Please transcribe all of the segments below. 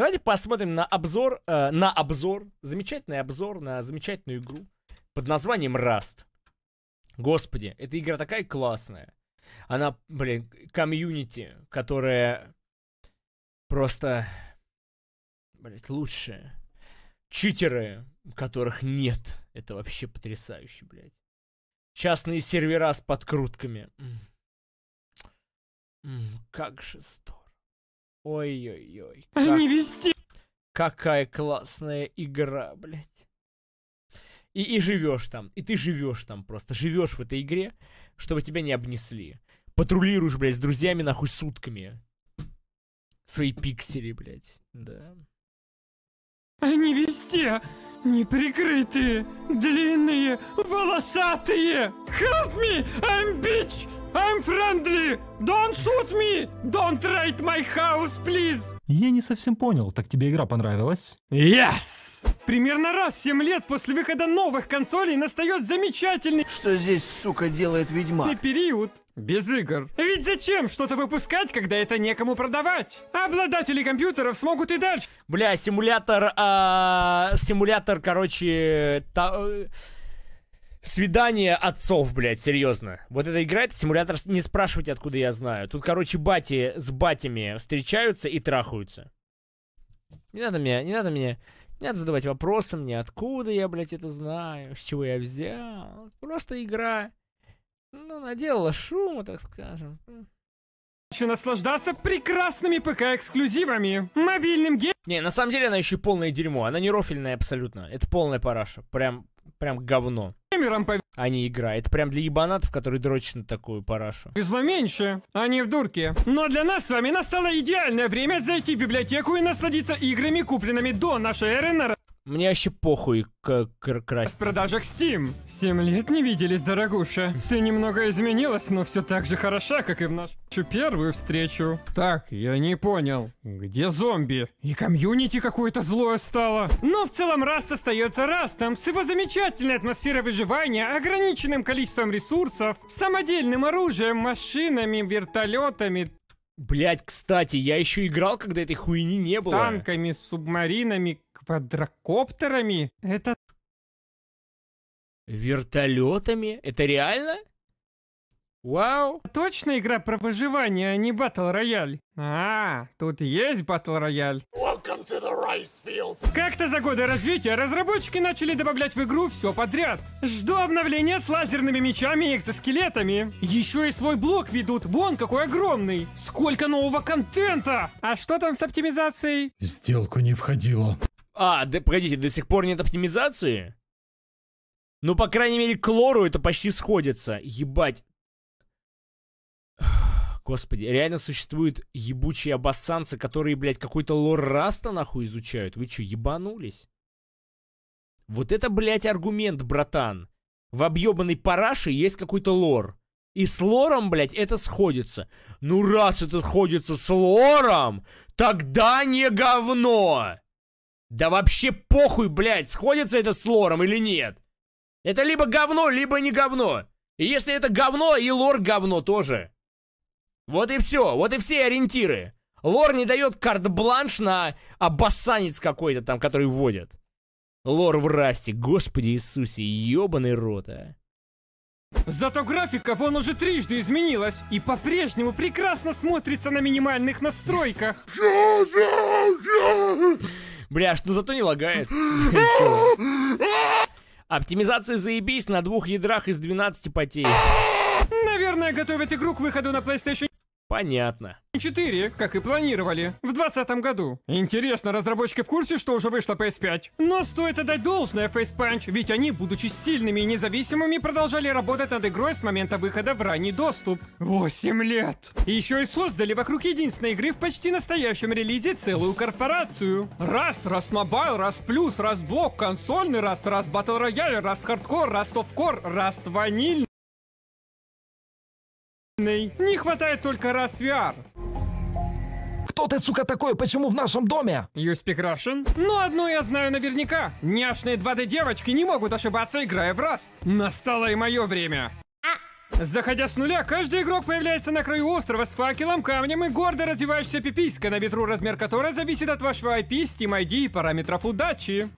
Давайте посмотрим на обзор, э, на обзор, замечательный обзор на замечательную игру под названием Rust. Господи, эта игра такая классная. Она, блин, комьюнити, которая просто, блядь, лучшая. Читеры, которых нет. Это вообще потрясающе, блядь. Частные сервера с подкрутками. Как же стоп. Ой-ой-ой. Как... Они везде. Какая классная игра, блядь. И, и живешь там, и ты живешь там просто, живешь в этой игре, чтобы тебя не обнесли. Патрулируешь, блядь, с друзьями нахуй сутками. Свои пиксели, блядь, да. Они везде неприкрытые, длинные, волосатые. Help me, I'm bitch! I'm friendly! Don't shoot me! Don't raid my house, please! Я не совсем понял, так тебе игра понравилась? Yes! Примерно раз в 7 лет после выхода новых консолей настает замечательный... Что здесь, сука, делает ведьма? ведьмак? ...период. Без игр. Ведь зачем что-то выпускать, когда это некому продавать? Обладатели компьютеров смогут и дальше... Бля, симулятор... Э симулятор, короче... Та... Э, Свидание отцов, блядь, серьезно. Вот эта игра, это симулятор, не спрашивайте, откуда я знаю. Тут, короче, бати с батями встречаются и трахаются. Не надо меня, не надо меня, не надо задавать вопросы мне, откуда я, блядь, это знаю, с чего я взял. Просто игра. Ну, наделала шума, так скажем. Хочу наслаждаться прекрасными ПК-эксклюзивами, мобильным гейм... Не, на самом деле она еще и полное дерьмо, она не рофильная абсолютно. Это полная параша, прям, прям говно. Кэмерон повезло... Они а играют прям для ебанатов, которые дрочат на такую парашу. Везло меньше, а не в дурке. Но для нас с вами настало идеальное время зайти в библиотеку и насладиться играми, купленными до нашей эры на мне вообще похуй к, к красть. В продажах Steam. Семь лет не виделись, дорогуша. Ты немного изменилась, но все так же хороша, как и в нашу первую встречу. Так, я не понял. Где зомби? И комьюнити какое-то злое стало. Но в целом Раст остается Растом, с его замечательной атмосферой выживания, ограниченным количеством ресурсов, самодельным оружием, машинами, вертолетами, Блять, кстати, я еще играл, когда этой хуйни не было. Танками, субмаринами, Квадрокоптерами? Это... Вертолетами? Это реально? Вау! Точно игра про выживание, а не батл рояль. А, тут есть батл рояль. Как-то за годы развития разработчики начали добавлять в игру все подряд. Жду обновления с лазерными мечами и экзоскелетами. Еще и свой блок ведут, вон какой огромный. Сколько нового контента! А что там с оптимизацией? сделку не входило. А, да, погодите, до сих пор нет оптимизации? Ну, по крайней мере, к лору это почти сходится. Ебать. Господи, реально существуют ебучие обоссанцы, которые, блядь, какой-то лор раста нахуй изучают. Вы чё, ебанулись? Вот это, блядь, аргумент, братан. В объебанной параше есть какой-то лор. И с лором, блядь, это сходится. Ну раз это сходится с лором, тогда не говно! Да вообще похуй, блядь, сходится это с лором или нет. Это либо говно, либо не говно. И если это говно, и лор говно тоже. Вот и все, вот и все ориентиры. Лор не дает карт-бланш на обоссанец какой-то там, который вводят. Лор в расте, господи Иисусе, ебаный рота. Зато графика вон уже трижды изменилась и по-прежнему прекрасно смотрится на минимальных настройках. Бляш, ну зато не лагает. Оптимизация заебись, на двух ядрах из 12 потеет. Наверное, готовят игру к выходу на PlayStation Понятно. 4, как и планировали, в 2020 году. Интересно, разработчики в курсе, что уже вышла PS5? Но стоит отдать должное Facepunch, ведь они, будучи сильными и независимыми, продолжали работать над игрой с момента выхода в ранний доступ. 8 лет! И еще и создали вокруг единственной игры в почти настоящем релизе целую корпорацию. Раст, Раст Мобайл, Раст Плюс, раз Блок, консольный Раст, раз Батл Рояль, Раст Хардкор, Раст Офкор, Раст Ваниль. Не хватает только раз VR. Кто ты, сука, такой? Почему в нашем доме? Юспик Рашин? Ну, одно я знаю наверняка. Няшные 2D-девочки не могут ошибаться, играя в Rust. Настало и мое время. Заходя с нуля, каждый игрок появляется на краю острова с факелом, камнем и гордо развивающейся пипиской, на ветру размер которой зависит от вашего IP, Steam ID и параметров удачи.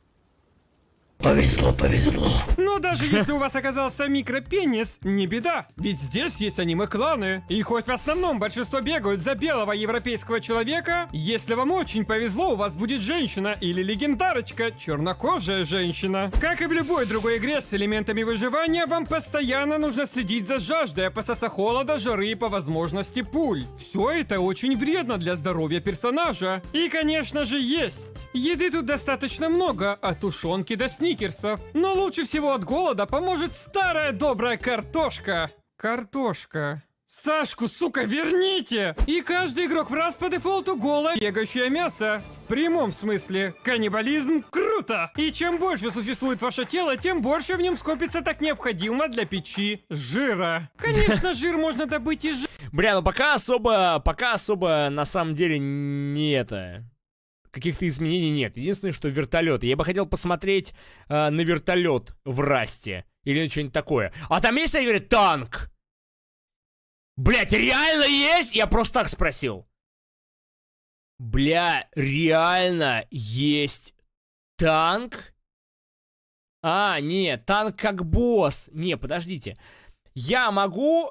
Повезло, повезло. Но даже если у вас оказался микропенис, не беда. Ведь здесь есть аниме-кланы. И хоть в основном большинство бегают за белого европейского человека, если вам очень повезло, у вас будет женщина или легендарочка, чернокожая женщина. Как и в любой другой игре с элементами выживания, вам постоянно нужно следить за жаждой, опасаться холода, жары и по возможности пуль. Все это очень вредно для здоровья персонажа. И, конечно же, есть. Еды тут достаточно много, от тушенки до снега сникерсов. Но лучше всего от голода поможет старая добрая картошка. Картошка. Сашку, сука, верните! И каждый игрок в раз по дефолту голое бегающее мясо. В прямом смысле. Каннибализм круто! И чем больше существует ваше тело, тем больше в нем скопится так необходимо для печи жира. Конечно, жир можно добыть и жир. Бля, ну пока особо, пока особо на самом деле не это каких-то изменений нет. Единственное, что вертолет. Я бы хотел посмотреть э, на вертолет в Расте. Или что-нибудь такое. А там есть, они говорят, танк? Блять, реально есть? Я просто так спросил. Бля, реально есть танк? А, нет, танк как босс. Не, подождите. Я могу...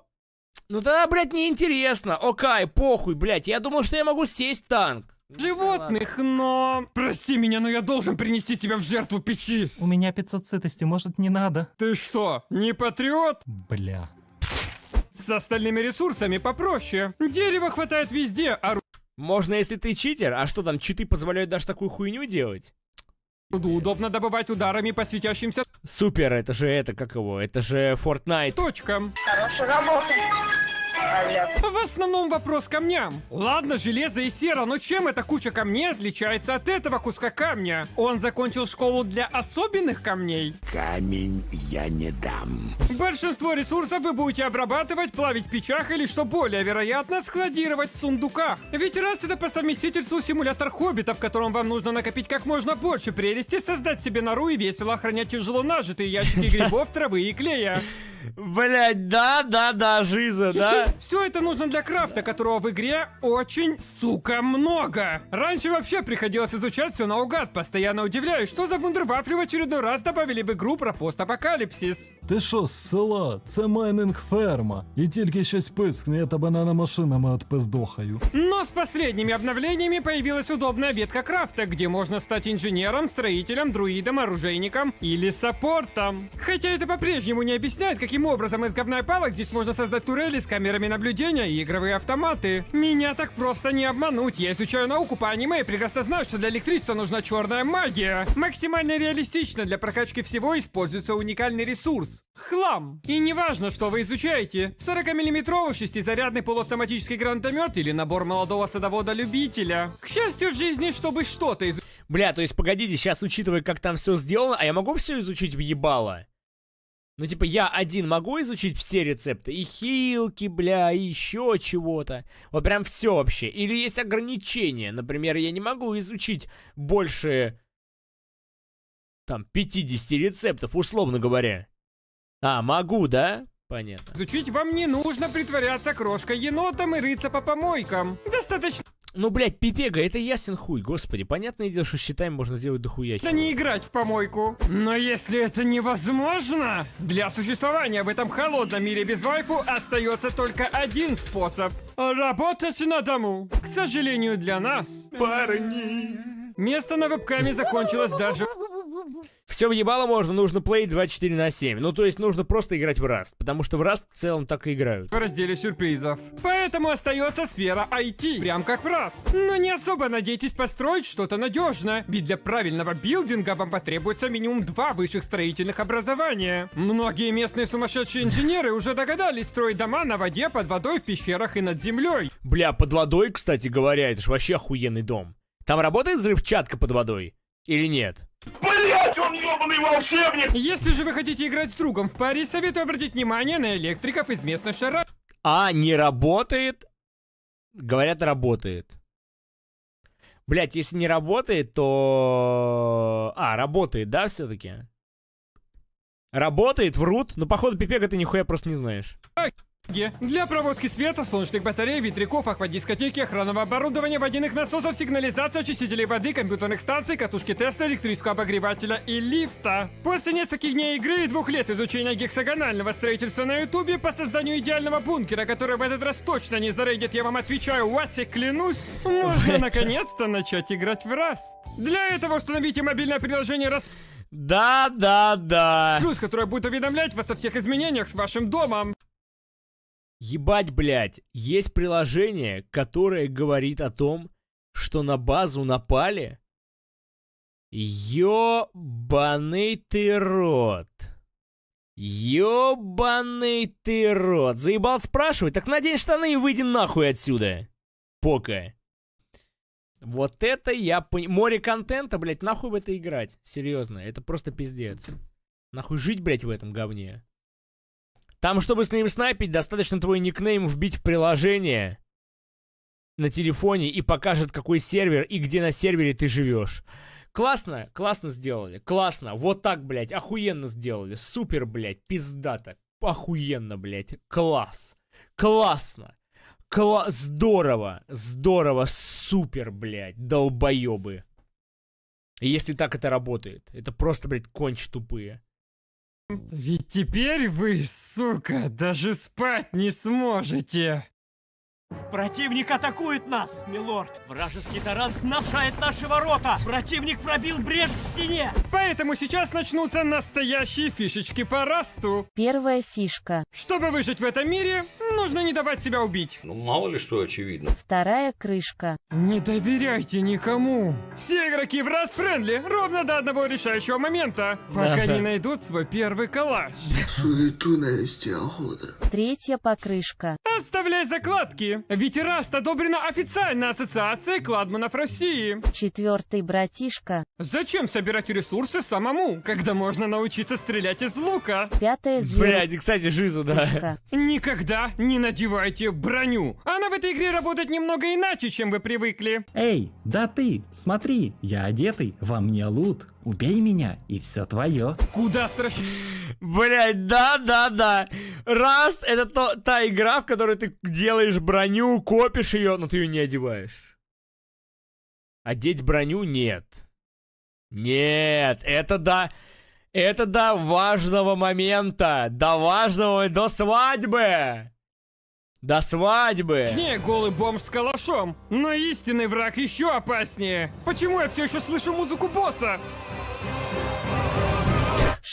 Ну тогда, блядь, неинтересно. Окай, похуй, блядь. Я думал, что я могу сесть танк. Ну, Животных, но... Прости меня, но я должен принести тебя в жертву печи. У меня 500 сытости, может не надо. Ты что, не патриот? Бля. С остальными ресурсами попроще. Дерева хватает везде, а... Можно, если ты читер, а что там, читы позволяют даже такую хуйню делать? Буду удобно добывать ударами по светящимся... Супер, это же это, как его, это же Fortnite. Точка. Хорошая работа справляться. В основном вопрос камням. Ладно, железо и сера, но чем эта куча камней отличается от этого куска камня? Он закончил школу для особенных камней? Камень я не дам. Большинство ресурсов вы будете обрабатывать, плавить в печах или, что более вероятно, складировать в сундуках. Ведь раз это по совместительству симулятор хоббита, в котором вам нужно накопить как можно больше прелести, создать себе нору и весело охранять тяжело нажитые ящики грибов, травы и клея. Блять, да, да, да, жиза, да? Все это нужно для крафта, которого в игре очень, сука, много. Раньше вообще приходилось изучать все наугад, постоянно удивляюсь, что за вундервафли в очередной раз добавили в игру про постапокалипсис. Ты що села? Це майнинг ферма. И только сейчас пискни, это тебе на машинами отпиздохаю. Но с последними обновлениями появилась удобная ветка крафта, где можно стать инженером, строителем, друидом, оружейником или саппортом. Хотя это по-прежнему не объясняет, как Таким образом, из говна палок здесь можно создать турели с камерами наблюдения и игровые автоматы. Меня так просто не обмануть. Я изучаю науку по аниме и прекрасно знаю, что для электричества нужна черная магия. Максимально реалистично для прокачки всего используется уникальный ресурс. Хлам. И неважно, что вы изучаете. 40-миллиметровый шестизарядный полуавтоматический гранатомет или набор молодого садовода-любителя. К счастью, в жизни, чтобы что-то изучить. Бля, то есть погодите, сейчас учитывая, как там все сделано, а я могу все изучить в ебало? Ну, типа, я один могу изучить все рецепты? И хилки, бля, и еще чего-то. Вот прям все вообще. Или есть ограничения. Например, я не могу изучить больше, там, 50 рецептов, условно говоря. А, могу, да? Понятно. Изучить вам не нужно притворяться крошкой-енотом и рыться по помойкам. Достаточно... Ну, блядь, пипега, это ясен хуй, господи. Понятное дело, что считаем можно сделать дохуя чего. Да не играть в помойку. Но если это невозможно, для существования в этом холодном мире без вайфу остается только один способ. Работать на дому. К сожалению для нас. Парни. Место на вебкаме закончилось даже... Все в ебало можно, нужно плей 24 на 7. Ну, то есть нужно просто играть в Rust, потому что в Rust в целом так и играют. В разделе сюрпризов. Поэтому остается сфера IT, прям как в Rust. Но не особо надейтесь построить что-то надежное, ведь для правильного билдинга вам потребуется минимум два высших строительных образования. Многие местные сумасшедшие инженеры уже догадались строить дома на воде, под водой, в пещерах и над землей. Бля, под водой, кстати говоря, это ж вообще охуенный дом. Там работает взрывчатка под водой? Или нет? Блин! вам ебаный волшебник! Если же вы хотите играть с другом в паре, советую обратить внимание на электриков из местных шара... А, не работает? Говорят, работает. Блять, если не работает, то... А, работает, да, все-таки? Работает, врут? Ну, походу, пипега ты нихуя просто не знаешь. Для проводки света, солнечных батарей, ветряков, аквадискотеки, охранного оборудования, водяных насосов, сигнализации, очистителей воды, компьютерных станций, катушки теста, электрического обогревателя и лифта. После нескольких дней игры и двух лет изучения гексагонального строительства на ютубе по созданию идеального бункера, который в этот раз точно не зарейдит, я вам отвечаю, Вася, клянусь, можно наконец-то начать играть в раз. Для этого установите мобильное приложение Раз. Да, да, да. Плюс, которое будет уведомлять вас о всех изменениях с вашим домом. Ебать, блядь, есть приложение, которое говорит о том, что на базу напали? Ёбаный ты рот. Ёбаный ты рот. Заебал спрашивать? Так надень штаны и выйди нахуй отсюда. Пока. Вот это я понимаю. Море контента, блядь, нахуй в это играть? Серьезно, это просто пиздец. Нахуй жить, блядь, в этом говне. Там, чтобы с ним снайпить, достаточно твой никнейм вбить в приложение на телефоне и покажет, какой сервер и где на сервере ты живешь. Классно, классно сделали, классно. Вот так, блядь, охуенно сделали. Супер, блядь, пиздато. Охуенно, блядь, класс. Классно. Кла здорово, здорово, супер, блядь, долбоебы. Если так это работает, это просто, блядь, конч тупые. Ведь теперь вы, сука, даже спать не сможете. Противник атакует нас, милорд! Вражеский таран сношает наши ворота! Противник пробил брешь в стене! Поэтому сейчас начнутся настоящие фишечки по расту! Первая фишка. Чтобы выжить в этом мире, нужно не давать себя убить. Ну, мало ли что, очевидно. Вторая крышка. Не доверяйте никому. Все игроки в раз френдли, ровно до одного решающего момента, пока да. не найдут свой первый калаш. Суету навести охота. Третья покрышка. Оставляй закладки, России. Ведь Раст одобрена официально Ассоциация кладманов России. Четвертый братишка. Зачем собирать ресурсы самому, когда можно научиться стрелять из лука? Пятая зверь. Блядь, кстати, жизу да. Пушка. Никогда не надевайте броню. Она в этой игре работает немного иначе, чем вы привыкли. Эй, да ты, смотри, я одетый, во мне лут. Убей меня, и все твое. Куда страшнее? Блять, да-да-да. Раст это то, та игра, в которой ты делаешь броню, копишь ее, но ты ее не одеваешь. Одеть броню нет. Нет, это да. Это до важного момента, до важного, до свадьбы! До свадьбы! Не, голый бомж с калашом, но истинный враг еще опаснее! Почему я все еще слышу музыку босса?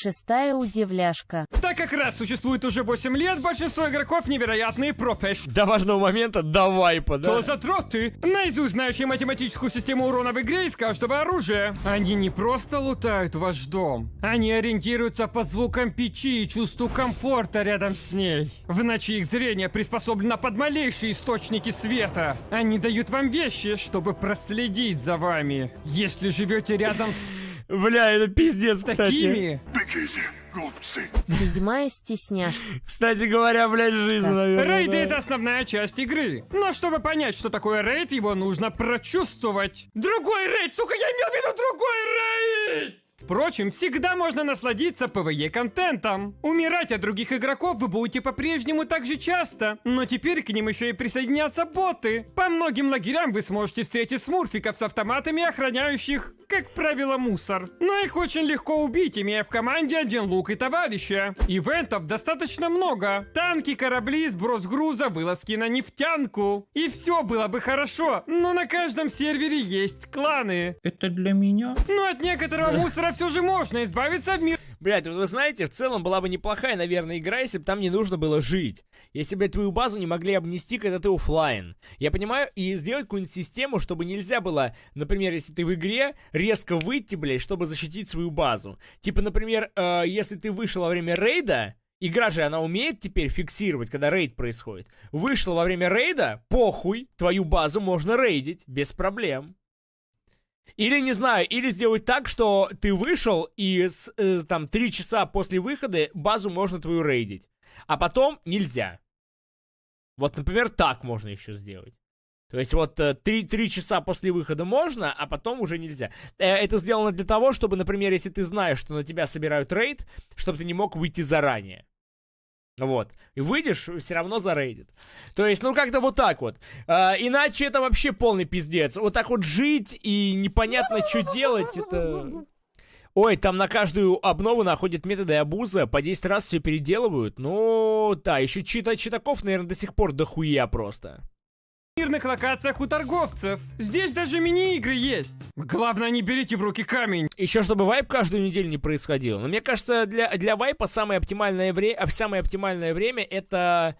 Шестая удивляшка. Так как раз существует уже 8 лет, большинство игроков невероятные профэш. До важного момента давай, вайпа, да? Что за троты? ты? Наизусть знающие математическую систему урона в игре из каждого оружия. Они не просто лутают ваш дом. Они ориентируются по звукам печи и чувству комфорта рядом с ней. В ночи их зрение приспособлено под малейшие источники света. Они дают вам вещи, чтобы проследить за вами. Если живете рядом с Бля, это пиздец, кстати. Такими? Бегите, глупцы. Седьмая стесняшка. Кстати говоря, блядь, жизнь, наверное. Рейды да. это основная часть игры. Но чтобы понять, что такое рейд, его нужно прочувствовать. Другой рейд, сука, я имел в виду другой рейд! Впрочем, всегда можно насладиться ПВЕ-контентом. Умирать от других игроков вы будете по-прежнему так же часто, но теперь к ним еще и присоединятся боты. По многим лагерям вы сможете встретить смурфиков с автоматами, охраняющих как правило, мусор. Но их очень легко убить, имея в команде один лук и товарища. Ивентов достаточно много. Танки, корабли, сброс груза, вылазки на нефтянку. И все было бы хорошо, но на каждом сервере есть кланы. Это для меня? Но от некоторого мусора все же можно избавиться в мир. Блять, вот вы знаете, в целом была бы неплохая, наверное, игра, если бы там не нужно было жить. Если, блядь, твою базу не могли обнести, когда ты офлайн. Я понимаю, и сделать какую-нибудь систему, чтобы нельзя было, например, если ты в игре, резко выйти, блять, чтобы защитить свою базу. Типа, например, э, если ты вышел во время рейда, Игра же, она умеет теперь фиксировать, когда рейд происходит. Вышел во время рейда, похуй, твою базу можно рейдить, без проблем. Или, не знаю, или сделать так, что ты вышел, и с, э, там три часа после выхода базу можно твою рейдить. А потом нельзя. Вот, например, так можно еще сделать. То есть вот э, три 3 часа после выхода можно, а потом уже нельзя. Э, это сделано для того, чтобы, например, если ты знаешь, что на тебя собирают рейд, чтобы ты не мог выйти заранее. Вот. И выйдешь, все равно зарейдит. То есть, ну как-то вот так вот. А, иначе это вообще полный пиздец. Вот так вот жить и непонятно, что делать, это... Ой, там на каждую обнову находят методы абуза, по 10 раз все переделывают. Ну, да, еще чита читаков, наверное, до сих пор дохуя просто мирных локациях у торговцев. Здесь даже мини-игры есть. Главное, не берите в руки камень. Еще чтобы вайп каждую неделю не происходил. Но мне кажется, для, для вайпа самое оптимальное, вре а самое оптимальное время это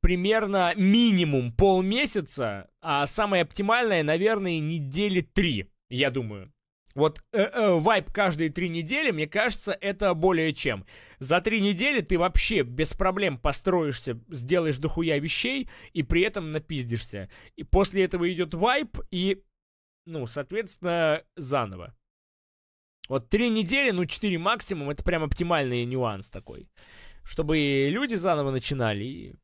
примерно минимум полмесяца, а самое оптимальное, наверное, недели три, я думаю. Вот э -э, вайп каждые три недели, мне кажется, это более чем. За три недели ты вообще без проблем построишься, сделаешь дохуя вещей и при этом напиздишься. И после этого идет вайп и, ну, соответственно, заново. Вот три недели, ну, четыре максимум, это прям оптимальный нюанс такой. Чтобы люди заново начинали. И...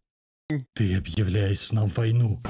Ты объявляешь нам войну.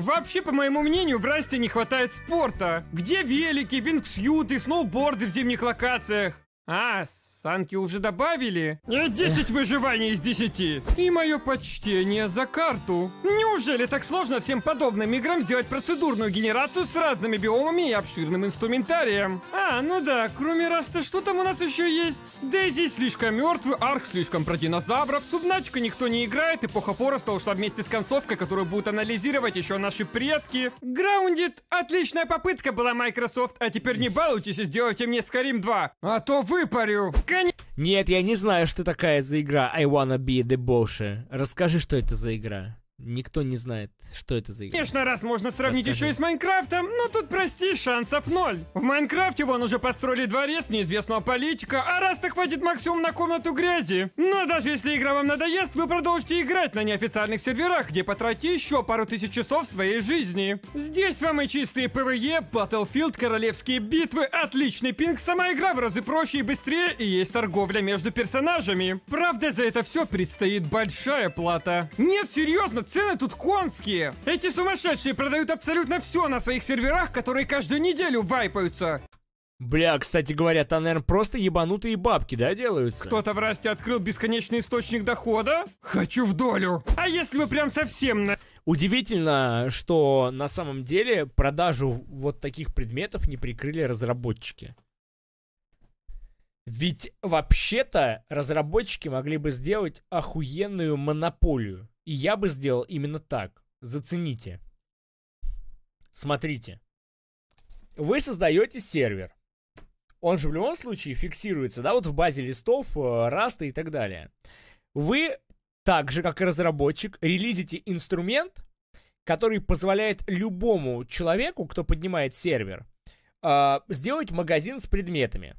Вообще, по моему мнению, в Расте не хватает спорта. Где велики, вингсьюты, сноуборды в зимних локациях? Ас. Санки уже добавили? 10 э, выживаний из 10. И мое почтение за карту. Неужели так сложно всем подобным играм сделать процедурную генерацию с разными биомами и обширным инструментарием? А, ну да, кроме раста, что там у нас еще есть? Дейзи слишком мертвый, Арк слишком про динозавров, Субначка никто не играет, Эпоха Фореста ушла вместе с концовкой, которую будут анализировать еще наши предки. Граундит, отличная попытка была Microsoft, а теперь не балуйтесь и сделайте мне Skyrim 2, а то выпарю. Конечно. Нет, я не знаю, что такая за игра I Wanna Be the Debauche. Расскажи, что это за игра. Никто не знает, что это за игра. Конечно, раз можно сравнить Расскажи. еще и с Майнкрафтом, но тут, прости, шансов ноль. В Майнкрафте вон уже построили дворец неизвестного политика, а раз-то хватит максимум на комнату грязи. Но даже если игра вам надоест, вы продолжите играть на неофициальных серверах, где потратите еще пару тысяч часов своей жизни. Здесь вам и чистые ПВЕ, Battlefield, королевские битвы, отличный пинг, сама игра в разы проще и быстрее, и есть торговля между персонажами. Правда, за это все предстоит большая плата. Нет, серьезно, цены тут конские. Эти сумасшедшие продают абсолютно все на своих серверах, которые каждую неделю вайпаются. Бля, кстати говоря, там, наверное, просто ебанутые бабки, да, делаются? Кто-то в Расте открыл бесконечный источник дохода? Хочу в долю. А если вы прям совсем на... Удивительно, что на самом деле продажу вот таких предметов не прикрыли разработчики. Ведь вообще-то разработчики могли бы сделать охуенную монополию. И я бы сделал именно так. Зацените. Смотрите. Вы создаете сервер. Он же в любом случае фиксируется, да, вот в базе листов, раста э, и так далее. Вы так же, как и разработчик, релизите инструмент, который позволяет любому человеку, кто поднимает сервер, э, сделать магазин с предметами.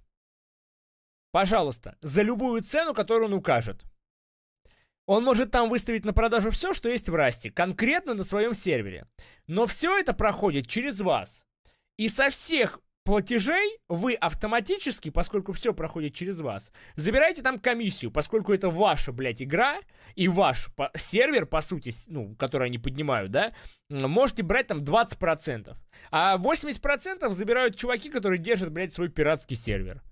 Пожалуйста, за любую цену, которую он укажет. Он может там выставить на продажу все, что есть в Расте, конкретно на своем сервере. Но все это проходит через вас. И со всех платежей вы автоматически, поскольку все проходит через вас, забираете там комиссию, поскольку это ваша, блядь, игра и ваш по сервер, по сути, ну, который они поднимают, да, можете брать там 20%. А 80% забирают чуваки, которые держат, блядь, свой пиратский сервер.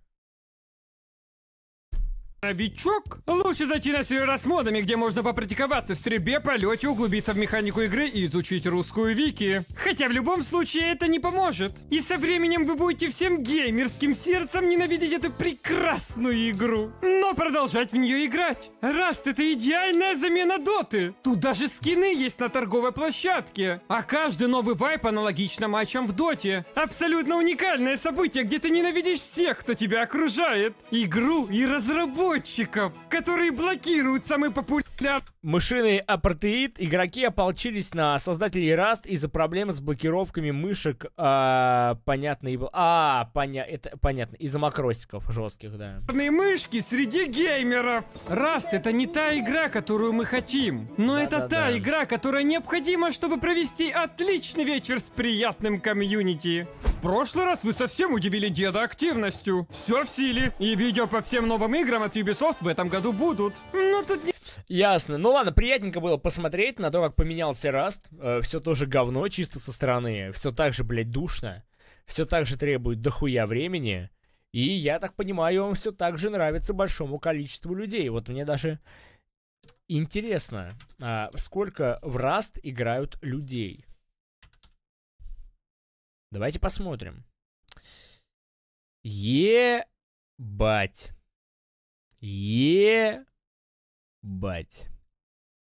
Новичок? Лучше зайти на сервера с модами, где можно попрактиковаться в стрельбе, полете, углубиться в механику игры и изучить русскую вики. Хотя в любом случае это не поможет. И со временем вы будете всем геймерским сердцем ненавидеть эту прекрасную игру. Но продолжать в нее играть. Раз это идеальная замена доты. Тут даже скины есть на торговой площадке. А каждый новый вайп аналогично матчам в доте. Абсолютно уникальное событие, где ты ненавидишь всех, кто тебя окружает. Игру и разработку разработчиков, которые блокируют самые популярные... Мышиный апартеид. Игроки ополчились на создателей Rust из-за проблем с блокировками мышек. А, понятно, и был. А, поня... это понятно. Из-за макросиков жестких, да. Мышки среди геймеров. Rust это не та игра, которую мы хотим. Но да, это да, та да. игра, которая необходима, чтобы провести отличный вечер с приятным комьюнити прошлый раз вы совсем удивили деда активностью. Все в силе. И видео по всем новым играм от Ubisoft в этом году будут. Но ну, тут не... Ясно. Ну ладно, приятненько было посмотреть на то, как поменялся Раст. Э, все тоже говно, чисто со стороны. Все так же, блядь, душно. Все так же требует дохуя времени. И я так понимаю, вам все так же нравится большому количеству людей. Вот мне даже интересно, а сколько в Раст играют людей. Давайте посмотрим. Ебать. Ебать.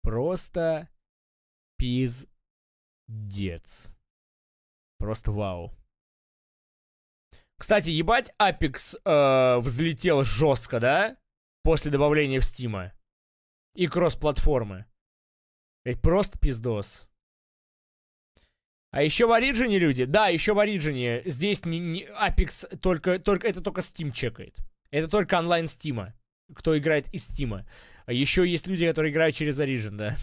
Просто пиздец. Просто вау. Кстати, ебать, Apex э, взлетел жестко, да? После добавления в Стима. И кросс-платформы. Это просто пиздос. А еще в Origin люди? Да, еще в Origin. Здесь не, не Apex только, только... Это только Steam чекает. Это только онлайн Steam. Кто играет из Steam. А еще есть люди, которые играют через Origin, да.